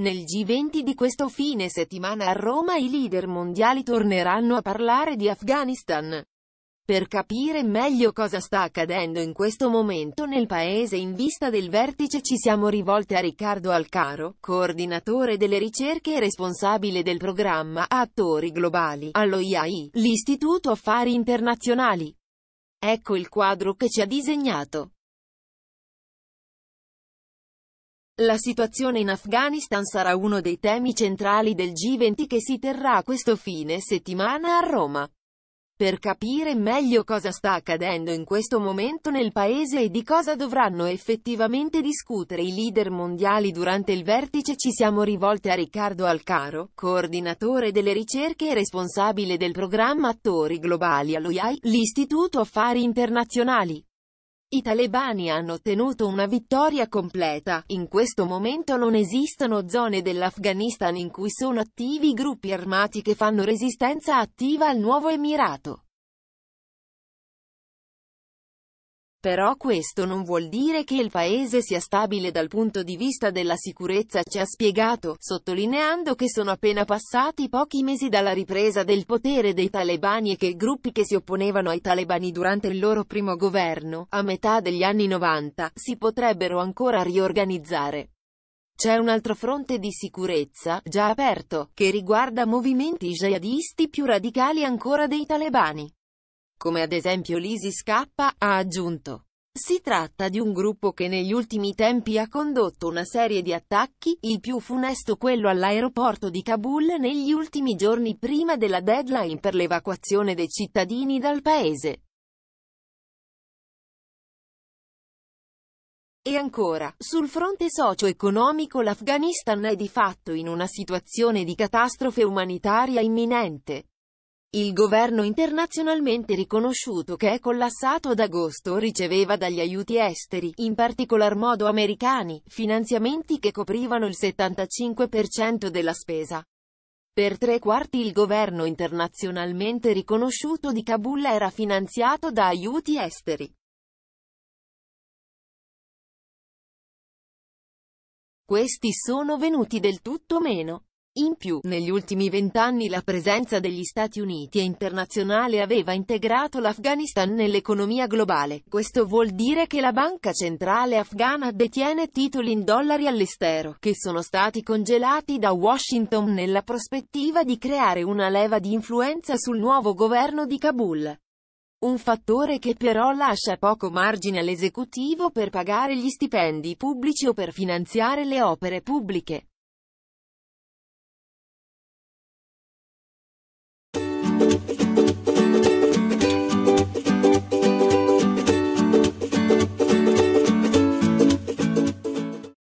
Nel G20 di questo fine settimana a Roma i leader mondiali torneranno a parlare di Afghanistan. Per capire meglio cosa sta accadendo in questo momento nel paese in vista del vertice ci siamo rivolte a Riccardo Alcaro, coordinatore delle ricerche e responsabile del programma Attori Globali allo IAI, l'Istituto Affari Internazionali. Ecco il quadro che ci ha disegnato. La situazione in Afghanistan sarà uno dei temi centrali del G20 che si terrà questo fine settimana a Roma. Per capire meglio cosa sta accadendo in questo momento nel paese e di cosa dovranno effettivamente discutere i leader mondiali durante il vertice ci siamo rivolte a Riccardo Alcaro, coordinatore delle ricerche e responsabile del programma Attori Globali all'OIAI, l'Istituto Affari Internazionali. I talebani hanno ottenuto una vittoria completa, in questo momento non esistono zone dell'Afghanistan in cui sono attivi gruppi armati che fanno resistenza attiva al nuovo Emirato. Però questo non vuol dire che il paese sia stabile dal punto di vista della sicurezza ci ha spiegato, sottolineando che sono appena passati pochi mesi dalla ripresa del potere dei talebani e che i gruppi che si opponevano ai talebani durante il loro primo governo, a metà degli anni 90, si potrebbero ancora riorganizzare. C'è un altro fronte di sicurezza, già aperto, che riguarda movimenti jihadisti più radicali ancora dei talebani come ad esempio l'ISIS K, ha aggiunto. Si tratta di un gruppo che negli ultimi tempi ha condotto una serie di attacchi, il più funesto quello all'aeroporto di Kabul negli ultimi giorni prima della deadline per l'evacuazione dei cittadini dal paese. E ancora, sul fronte socio-economico l'Afghanistan è di fatto in una situazione di catastrofe umanitaria imminente. Il governo internazionalmente riconosciuto che è collassato ad agosto riceveva dagli aiuti esteri, in particolar modo americani, finanziamenti che coprivano il 75% della spesa. Per tre quarti il governo internazionalmente riconosciuto di Kabul era finanziato da aiuti esteri. Questi sono venuti del tutto meno. In più, negli ultimi vent'anni la presenza degli Stati Uniti e internazionale aveva integrato l'Afghanistan nell'economia globale. Questo vuol dire che la banca centrale afghana detiene titoli in dollari all'estero, che sono stati congelati da Washington nella prospettiva di creare una leva di influenza sul nuovo governo di Kabul. Un fattore che però lascia poco margine all'esecutivo per pagare gli stipendi pubblici o per finanziare le opere pubbliche.